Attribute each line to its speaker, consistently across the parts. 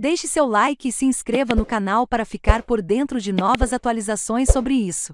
Speaker 1: Deixe seu like e se inscreva no canal para ficar por dentro de novas atualizações sobre isso.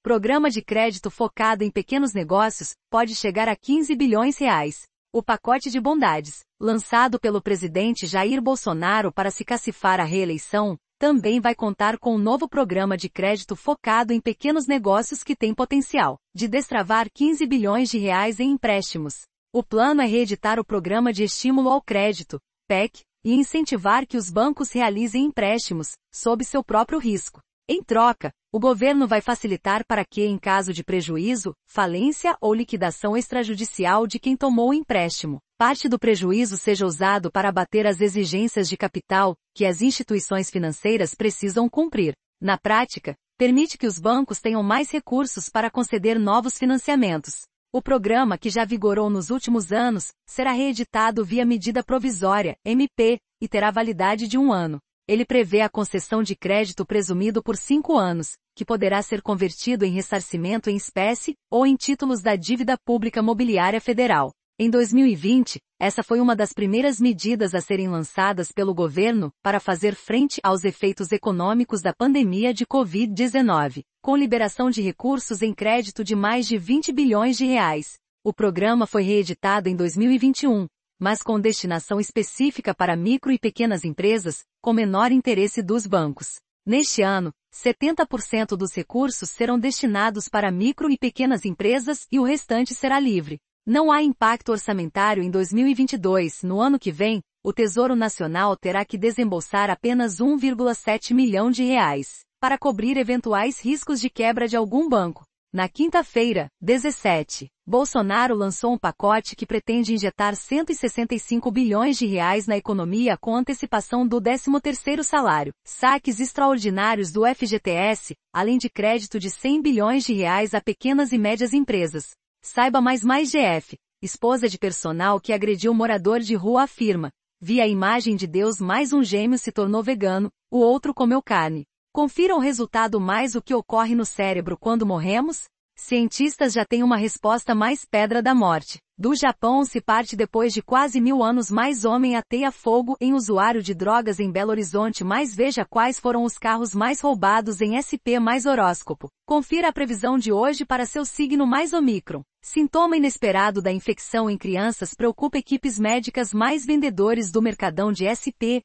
Speaker 1: Programa de crédito focado em pequenos negócios pode chegar a 15 bilhões reais. O pacote de bondades, lançado pelo presidente Jair Bolsonaro para se cacifar à reeleição, também vai contar com um novo programa de crédito focado em pequenos negócios que tem potencial de destravar 15 bilhões de reais em empréstimos. O plano é reeditar o Programa de Estímulo ao Crédito, PEC, e incentivar que os bancos realizem empréstimos, sob seu próprio risco. Em troca, o governo vai facilitar para que, em caso de prejuízo, falência ou liquidação extrajudicial de quem tomou o empréstimo, parte do prejuízo seja usado para abater as exigências de capital que as instituições financeiras precisam cumprir. Na prática, permite que os bancos tenham mais recursos para conceder novos financiamentos. O programa que já vigorou nos últimos anos será reeditado via medida provisória, MP, e terá validade de um ano. Ele prevê a concessão de crédito presumido por cinco anos, que poderá ser convertido em ressarcimento em espécie ou em títulos da dívida pública mobiliária federal. Em 2020, essa foi uma das primeiras medidas a serem lançadas pelo governo para fazer frente aos efeitos econômicos da pandemia de Covid-19, com liberação de recursos em crédito de mais de 20 bilhões de reais. O programa foi reeditado em 2021, mas com destinação específica para micro e pequenas empresas, com menor interesse dos bancos. Neste ano, 70% dos recursos serão destinados para micro e pequenas empresas e o restante será livre. Não há impacto orçamentário em 2022, no ano que vem, o Tesouro Nacional terá que desembolsar apenas 1,7 milhão de reais para cobrir eventuais riscos de quebra de algum banco. Na quinta-feira, 17, Bolsonaro lançou um pacote que pretende injetar 165 bilhões de reais na economia com antecipação do 13º salário, saques extraordinários do FGTS, além de crédito de 100 bilhões de reais a pequenas e médias empresas, Saiba mais mais GF, esposa de personal que agrediu morador de rua afirma, vi a imagem de Deus mais um gêmeo se tornou vegano, o outro comeu carne. Confira o resultado mais o que ocorre no cérebro quando morremos? Cientistas já têm uma resposta mais pedra da morte. Do Japão se parte depois de quase mil anos mais homem ateia fogo em usuário de drogas em Belo Horizonte mais veja quais foram os carros mais roubados em SP mais horóscopo. Confira a previsão de hoje para seu signo mais Omicron. Sintoma inesperado da infecção em crianças preocupa equipes médicas mais vendedores do mercadão de SP,